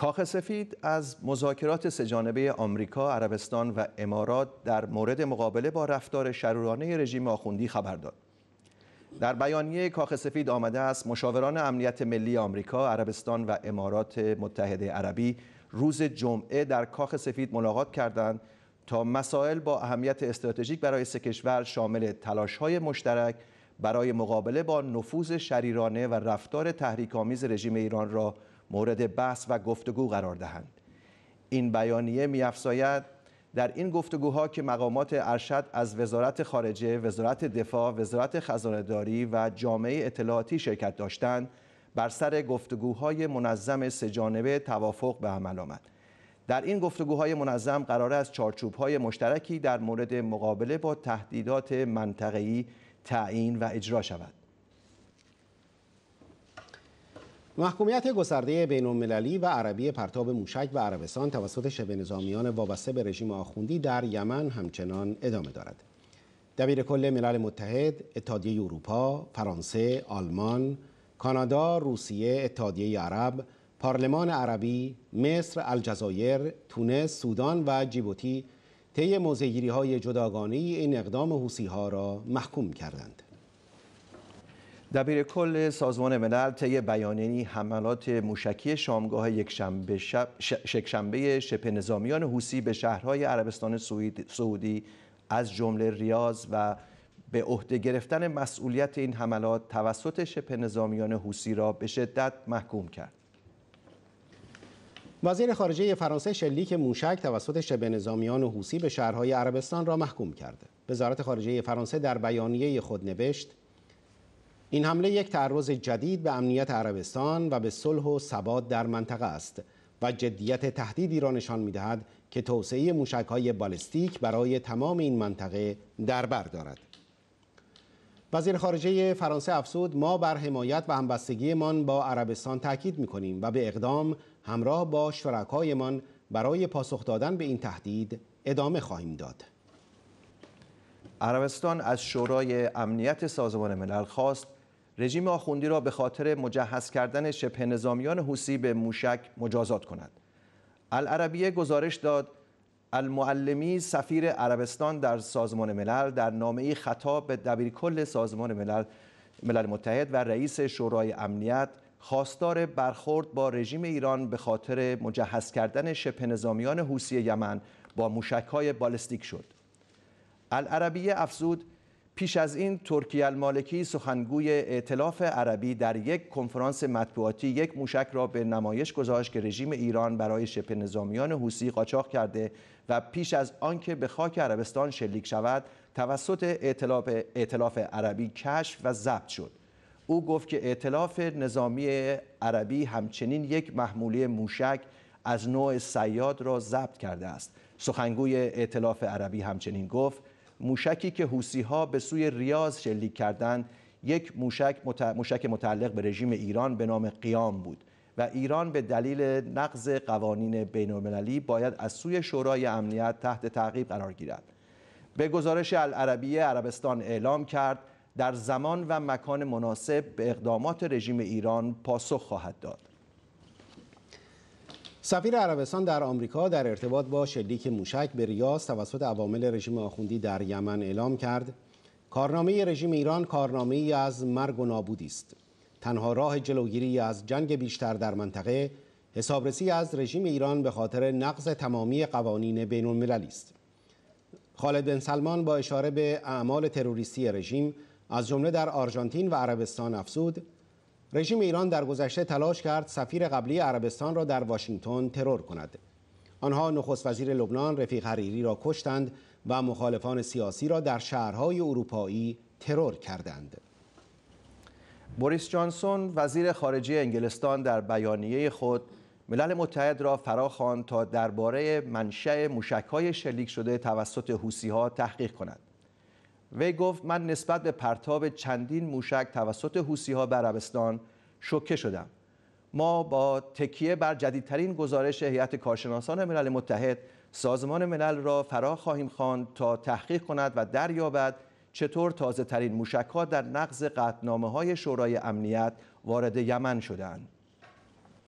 کاخ سفید از مذاکرات سهجانبه آمریکا، عربستان و امارات در مورد مقابله با رفتار شرورانه رژیم آخوندی خبر داد. در بیانیه کاخ سفید آمده است مشاوران امنیت ملی آمریکا، عربستان و امارات متحده عربی روز جمعه در کاخ سفید ملاقات کردند تا مسائل با اهمیت استراتژیک برای سه کشور شامل تلاش‌های مشترک برای مقابله با نفوذ شریرانه و رفتار تحریک‌آمیز رژیم ایران را مورد بحث و گفتگو قرار دهند این بیانیه می‌افزاید در این گفتگوها که مقامات ارشد از وزارت خارجه، وزارت دفاع، وزارت خزانهداری و جامعه اطلاعاتی شرکت داشتند، بر سر گفتگوهای منظم سه‌جانبه توافق به عمل آمد. در این گفتگوهای منظم قرار است چارچوب‌های مشترکی در مورد مقابله با تهدیدات منطقه‌ای تعیین و اجرا شود محکومیت گسترده بین المللی و عربی پرتاب موشک و عربستان توسط شبه نظامیان وابسته به رژیم آخوندی در یمن همچنان ادامه دارد. دبیر کل ملل متحد، اتحادیه اروپا، فرانسه، آلمان، کانادا، روسیه، اتحادیه عرب، پارلمان عربی، مصر، الجزایر، تونس، سودان و جیبوتی طی موزگیری های جداگانه این اقدام حوسی ها را محکوم کردند. دبیر کل سازمان ملل طی بیانیه‌ای حملات موشکی شامگاه یکشنبه شب شکشنبه نظامیان حوسی به شهرهای عربستان سعودی از جمله ریاض و به عهده گرفتن مسئولیت این حملات توسط شبه نظامیان حوسی را به شدت محکوم کرد. وزیر خارجه فرانسه شلیک موشک توسط شبه نظامیان و حوسی به شهرهای عربستان را محکوم کرده. وزارت خارجه فرانسه در بیانیه خود نوشت این حمله یک تعرض جدید به امنیت عربستان و به صلح و ثبات در منطقه است و جدیت تهدیدی را نشان می‌دهد که توسعه موشک‌های بالستیک برای تمام این منطقه در بر دارد. وزیر خارجه فرانسه افسود ما بر حمایت و همبستگیمان با عربستان تاکید کنیم و به اقدام همراه با شرکایمان برای پاسخ دادن به این تهدید ادامه خواهیم داد عربستان از شورای امنیت سازمان ملل خواست رژیم آخوندی را به خاطر مجهز کردن شبه نظامیان حوسی به موشک مجازات کند العربیه گزارش داد المعلمی سفیر عربستان در سازمان ملل در ای خطاب به دبیرکل سازمان ملل ملل متحد و رئیس شورای امنیت خواستار برخورد با رژیم ایران به خاطر مجهز کردن شبه نظامیان حوسی یمن با های بالستیک شد. العربیه افزود پیش از این ترکیه المالکی سخنگوی ائتلاف عربی در یک کنفرانس مطبوعاتی یک موشک را به نمایش گذاشت که رژیم ایران برای شبه نظامیان حوسی قاچاق کرده و پیش از آنکه به خاک عربستان شلیک شود توسط ائتلاف ائتلاف عربی کشف و ضبط شد او گفت که ائتلاف نظامی عربی همچنین یک محموله موشک از نوع سیاد را ضبط کرده است سخنگوی ائتلاف عربی همچنین گفت موشکی که حوسی ها به سوی ریاض شلیک کردند یک موشک, موشک متعلق به رژیم ایران به نام قیام بود و ایران به دلیل نقض قوانین المللی باید از سوی شورای امنیت تحت تعقیب قرار گیرد. به گزارش العربیه عربستان اعلام کرد در زمان و مکان مناسب به اقدامات رژیم ایران پاسخ خواهد داد. سفیر عربستان در آمریکا در ارتباط با شلیک موشک به ریاض توسط عوامل رژیم آخوندی در یمن اعلام کرد کارنامه رژیم ایران کارنامه ای از مرگ و نابودی است تنها راه جلوگیری از جنگ بیشتر در منطقه حسابرسی از رژیم ایران به خاطر نقض تمامی قوانین بین المللی است خالد بن سلمان با اشاره به اعمال تروریستی رژیم از جمله در آرژانتین و عربستان افزود رژیم ایران در گذشته تلاش کرد سفیر قبلی عربستان را در واشنگتن ترور کند. آنها نخست وزیر لبنان رفیق حریری را کشتند و مخالفان سیاسی را در شهرهای اروپایی ترور کردند. بوریس جانسون وزیر خارجه انگلستان در بیانیه خود ملل متحد را فراخواند تا درباره منشأ موشک‌های شلیک شده توسط حوثی‌ها تحقیق کند. وی گفت من نسبت به پرتاب چندین موشک توسط حوسی ها بر عربستان شوکه شدم ما با تکیه بر جدیدترین گزارش هیئت کارشناسان ملل متحد سازمان ملل را فرا خواهیم خواند تا تحقیق کند و دریابد چطور تازه ترین موشک ها در نقض قطنامه های شورای امنیت وارد یمن شدند.